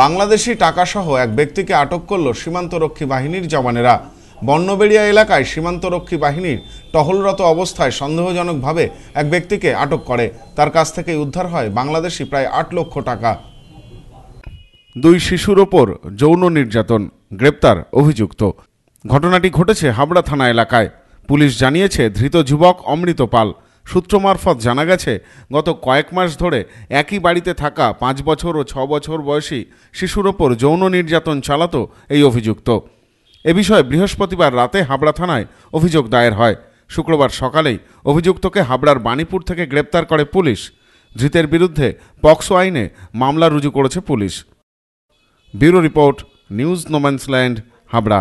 বাংলাদেশি টাকাসহ এক ব্যক্তিকে আটক করল সীমান্তরক্ষী বাহিনীর জওয়ানেরা বন্যবেড়িয়া এলাকায় সীমান্তরক্ষী বাহিনীর টহলরত অবস্থায় সন্দেহজনকভাবে এক ব্যক্তিকে আটক করে তার কাছ থেকে উদ্ধার হয় বাংলাদেশি প্রায় আট লক্ষ টাকা দুই শিশুর ওপর যৌন নির্যাতন গ্রেপ্তার অভিযুক্ত ঘটনাটি ঘটেছে হাবড়া থানা এলাকায় পুলিশ জানিয়েছে ধৃত যুবক অমৃত পাল সূত্র মারফত জানা গেছে গত কয়েক মাস ধরে একই বাড়িতে থাকা পাঁচ বছর ও ছ বছর বয়সী শিশুর ওপর যৌন নির্যাতন চালাত এই অভিযুক্ত এ বিষয়ে বৃহস্পতিবার রাতে হাবড়া থানায় অভিযোগ দায়ের হয় শুক্রবার সকালেই অভিযুক্তকে হাবড়ার বাণীপুর থেকে গ্রেপ্তার করে পুলিশ ধৃতের বিরুদ্ধে পক্সো আইনে মামলা রুজু করেছে police bureau report news no man's land Habra